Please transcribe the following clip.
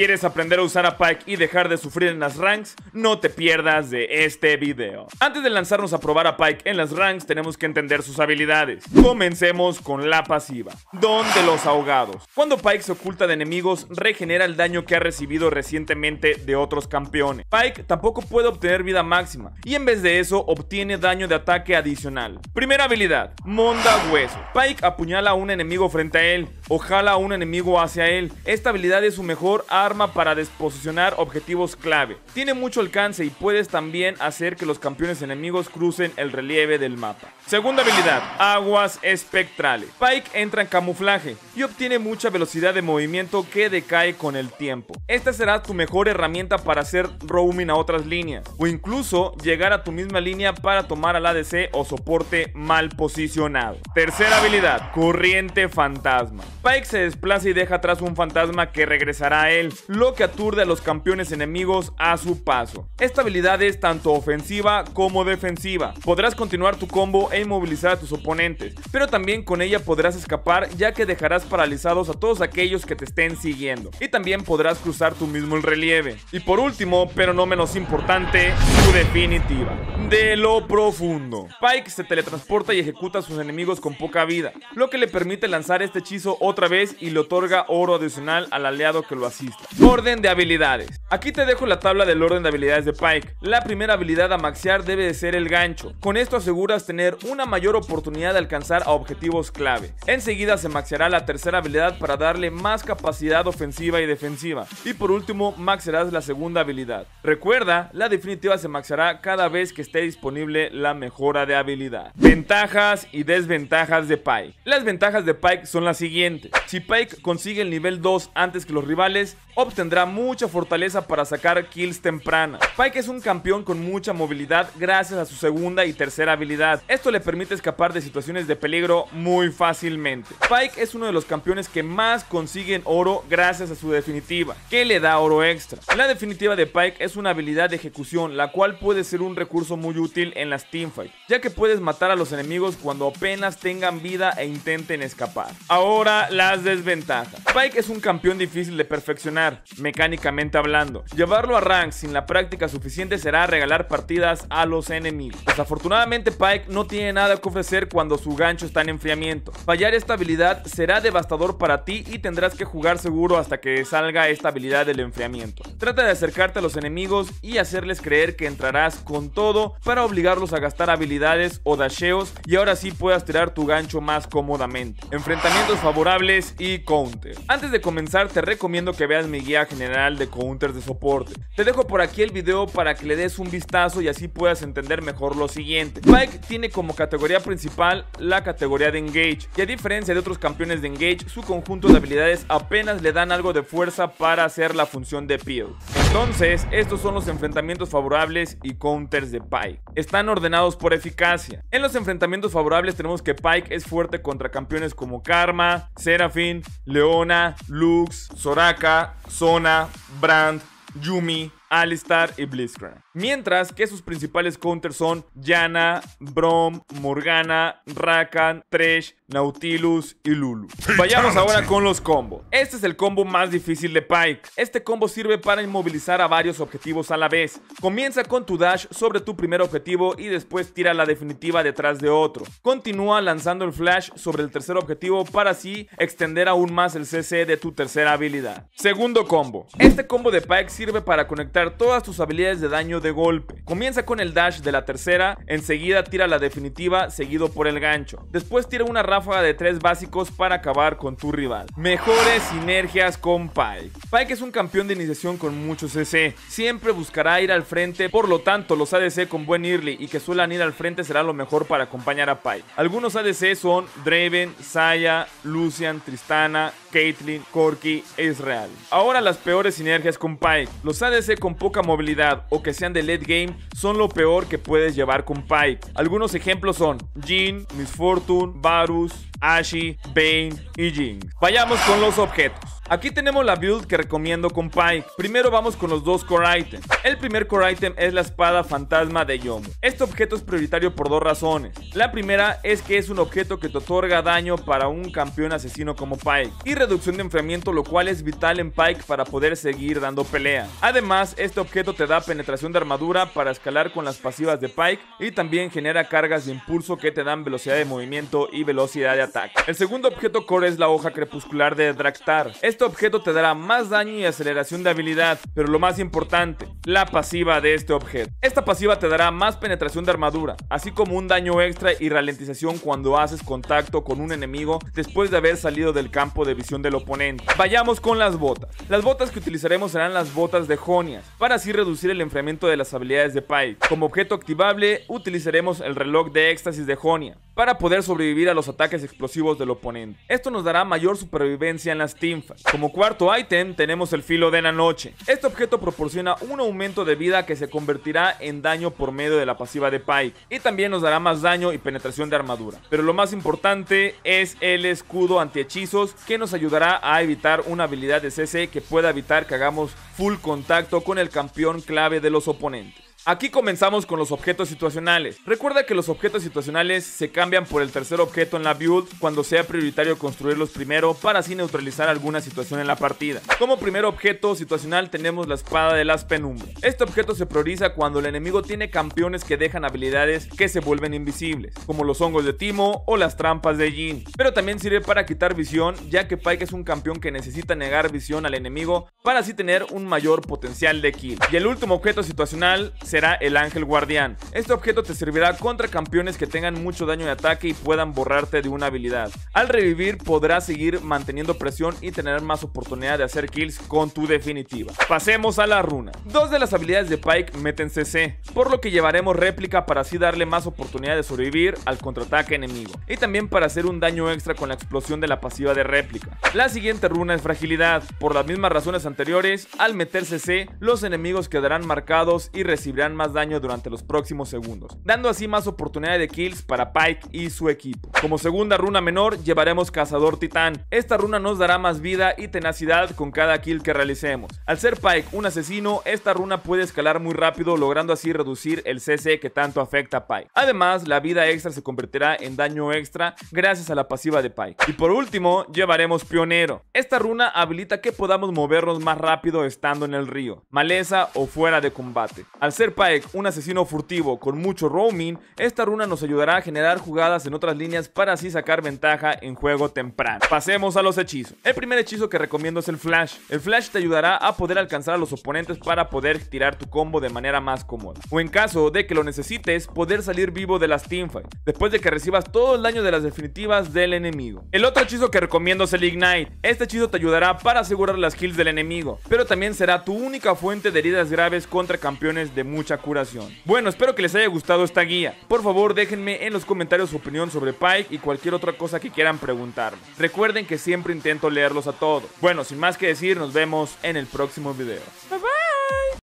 ¿Quieres aprender a usar a Pike y dejar de sufrir en las ranks? No te pierdas de este video. Antes de lanzarnos a probar a Pike en las ranks, tenemos que entender sus habilidades. Comencemos con la pasiva, Don de los Ahogados. Cuando Pike se oculta de enemigos, regenera el daño que ha recibido recientemente de otros campeones. Pike tampoco puede obtener vida máxima, y en vez de eso obtiene daño de ataque adicional. Primera habilidad, Monda Hueso. Pike apuñala a un enemigo frente a él, o jala a un enemigo hacia él. Esta habilidad es su mejor arma para desposicionar objetivos clave. Tiene mucho alcance y puedes también hacer que los campeones enemigos crucen el relieve del mapa. Segunda habilidad, aguas espectrales. Pike entra en camuflaje y obtiene mucha velocidad de movimiento que decae con el tiempo. Esta será tu mejor herramienta para hacer roaming a otras líneas o incluso llegar a tu misma línea para tomar al ADC o soporte mal posicionado. Tercera habilidad, corriente fantasma. Pike se desplaza y deja atrás un fantasma que regresará a él lo que aturde a los campeones enemigos a su paso. Esta habilidad es tanto ofensiva como defensiva. Podrás continuar tu combo e inmovilizar a tus oponentes, pero también con ella podrás escapar ya que dejarás paralizados a todos aquellos que te estén siguiendo. Y también podrás cruzar tú mismo el relieve. Y por último, pero no menos importante, su definitiva. De lo profundo. Pike se teletransporta y ejecuta a sus enemigos con poca vida, lo que le permite lanzar este hechizo otra vez y le otorga oro adicional al aliado que lo asiste. Orden de habilidades. Aquí te dejo la tabla del orden de habilidades de Pike. La primera habilidad a maxear debe de ser el gancho. Con esto aseguras tener una mayor oportunidad de alcanzar a objetivos clave. Enseguida se maxeará la tercera habilidad para darle más capacidad ofensiva y defensiva. Y por último, maxearás la segunda habilidad. Recuerda, la definitiva se maxeará cada vez que esté disponible la mejora de habilidad. Ventajas y desventajas de Pike. Las ventajas de Pike son las siguientes. Si Pike consigue el nivel 2 antes que los rivales, obtendrá mucha fortaleza para sacar kills tempranas. Pike es un campeón con mucha movilidad gracias a su segunda y tercera habilidad. Esto le permite escapar de situaciones de peligro muy fácilmente. Pike es uno de los campeones que más consiguen oro gracias a su definitiva, que le da oro extra. La definitiva de Pike es una habilidad de ejecución, la cual puede ser un recurso muy útil en las teamfights, ya que puedes matar a los enemigos cuando apenas tengan vida e intenten escapar. Ahora las desventajas. Pike es un campeón difícil de perfeccionar mecánicamente hablando. Llevarlo a rank sin la práctica suficiente será regalar partidas a los enemigos. Desafortunadamente Pike no tiene nada que ofrecer cuando su gancho está en enfriamiento. Fallar esta habilidad será devastador para ti y tendrás que jugar seguro hasta que salga esta habilidad del enfriamiento. Trata de acercarte a los enemigos y hacerles creer que entrarás con todo para obligarlos a gastar habilidades o dasheos y ahora sí puedas tirar tu gancho más cómodamente. Enfrentamientos favorables y counter. Antes de comenzar te recomiendo que veas mi guía general de counters de soporte. Te dejo por aquí el video para que le des un vistazo y así puedas entender mejor lo siguiente. Mike tiene como categoría principal la categoría de Engage y a diferencia de otros campeones de Engage, su conjunto de habilidades apenas le dan algo de fuerza para hacer la función de Peel. Entonces, estos son los enfrentamientos favorables y counters de Pike. Están ordenados por eficacia. En los enfrentamientos favorables tenemos que Pike es fuerte contra campeones como Karma, Seraphine, Leona, Lux, Soraka, Sona, Brand, Yumi, Alistar y Blitzcrank. Mientras que sus principales counters son Yana, Brom, Morgana, Rakan, Thresh, Nautilus y Lulu. Vayamos ahora con los combos. Este es el combo más difícil de Pike. Este combo sirve para inmovilizar a varios objetivos a la vez. Comienza con tu dash sobre tu primer objetivo y después tira la definitiva detrás de otro. Continúa lanzando el flash sobre el tercer objetivo para así extender aún más el CC de tu tercera habilidad. Segundo combo. Este combo de Pike sirve para conectar todas tus habilidades de daño de golpe. Comienza con el dash de la tercera, enseguida tira la definitiva seguido por el gancho. Después tira una ráfaga de tres básicos para acabar con tu rival. Mejores sinergias con Pike. Pike es un campeón de iniciación con mucho CC. Siempre buscará ir al frente, por lo tanto los ADC con buen early y que suelan ir al frente será lo mejor para acompañar a Pike. Algunos ADC son Draven, Saya, Lucian, Tristana, Caitlyn, Corki, Israel. Ahora las peores sinergias con Pike. Los ADC con poca movilidad o que sean de late game son lo peor que puedes llevar con Pike. Algunos ejemplos son Jin, Misfortune, Varus, Ashi, Bane y Jing. Vayamos con los objetos. Aquí tenemos la build que recomiendo con Pike. Primero vamos con los dos core items. El primer core item es la espada fantasma de Yomu. Este objeto es prioritario por dos razones. La primera es que es un objeto que te otorga daño para un campeón asesino como Pike y reducción de enfriamiento lo cual es vital en Pike para poder seguir dando pelea. Además, este objeto te da penetración de armadura para escalar con las pasivas de Pike y también genera cargas de impulso que te dan velocidad de movimiento y velocidad de ataque. El segundo objeto core es la hoja crepuscular de Draktar. Este este objeto te dará más daño y aceleración de habilidad, pero lo más importante, la pasiva de este objeto. Esta pasiva te dará más penetración de armadura, así como un daño extra y ralentización cuando haces contacto con un enemigo después de haber salido del campo de visión del oponente. Vayamos con las botas. Las botas que utilizaremos serán las botas de Jonias, para así reducir el enfriamiento de las habilidades de Pike. Como objeto activable utilizaremos el reloj de éxtasis de Jonia, para poder sobrevivir a los ataques explosivos del oponente. Esto nos dará mayor supervivencia en las tinfas. Como cuarto item tenemos el filo de la noche. Este objeto proporciona un aumento de vida que se convertirá en daño por medio de la pasiva de Pike y también nos dará más daño y penetración de armadura. Pero lo más importante es el escudo antihechizos que nos ayudará a evitar una habilidad de CC que pueda evitar que hagamos full contacto con el campeón clave de los oponentes. Aquí comenzamos con los objetos situacionales. Recuerda que los objetos situacionales se cambian por el tercer objeto en la build cuando sea prioritario construirlos primero para así neutralizar alguna situación en la partida. Como primer objeto situacional tenemos la espada de las penumbras. Este objeto se prioriza cuando el enemigo tiene campeones que dejan habilidades que se vuelven invisibles, como los hongos de Timo o las trampas de Jin. Pero también sirve para quitar visión, ya que Pike es un campeón que necesita negar visión al enemigo para así tener un mayor potencial de kill. Y el último objeto situacional se el Ángel Guardián. Este objeto te servirá contra campeones que tengan mucho daño de ataque y puedan borrarte de una habilidad. Al revivir podrás seguir manteniendo presión y tener más oportunidad de hacer kills con tu definitiva. Pasemos a la runa. Dos de las habilidades de Pike meten CC, por lo que llevaremos réplica para así darle más oportunidad de sobrevivir al contraataque enemigo y también para hacer un daño extra con la explosión de la pasiva de réplica. La siguiente runa es fragilidad. Por las mismas razones anteriores, al meter CC, los enemigos quedarán marcados y recibirán más daño durante los próximos segundos, dando así más oportunidad de kills para Pike y su equipo. Como segunda runa menor llevaremos Cazador Titán. Esta runa nos dará más vida y tenacidad con cada kill que realicemos. Al ser Pike un asesino, esta runa puede escalar muy rápido logrando así reducir el CC que tanto afecta a Pike. Además, la vida extra se convertirá en daño extra gracias a la pasiva de Pike. Y por último, llevaremos Pionero. Esta runa habilita que podamos movernos más rápido estando en el río, maleza o fuera de combate. Al ser Paek un asesino furtivo con mucho roaming, esta runa nos ayudará a generar jugadas en otras líneas para así sacar ventaja en juego temprano. Pasemos a los hechizos. El primer hechizo que recomiendo es el Flash. El Flash te ayudará a poder alcanzar a los oponentes para poder tirar tu combo de manera más cómoda. O en caso de que lo necesites, poder salir vivo de las teamfights después de que recibas todo el daño de las definitivas del enemigo. El otro hechizo que recomiendo es el Ignite. Este hechizo te ayudará para asegurar las kills del enemigo, pero también será tu única fuente de heridas graves contra campeones de mucha curación. Bueno, espero que les haya gustado esta guía. Por favor, déjenme en los comentarios su opinión sobre Pike y cualquier otra cosa que quieran preguntarme. Recuerden que siempre intento leerlos a todos. Bueno, sin más que decir, nos vemos en el próximo video.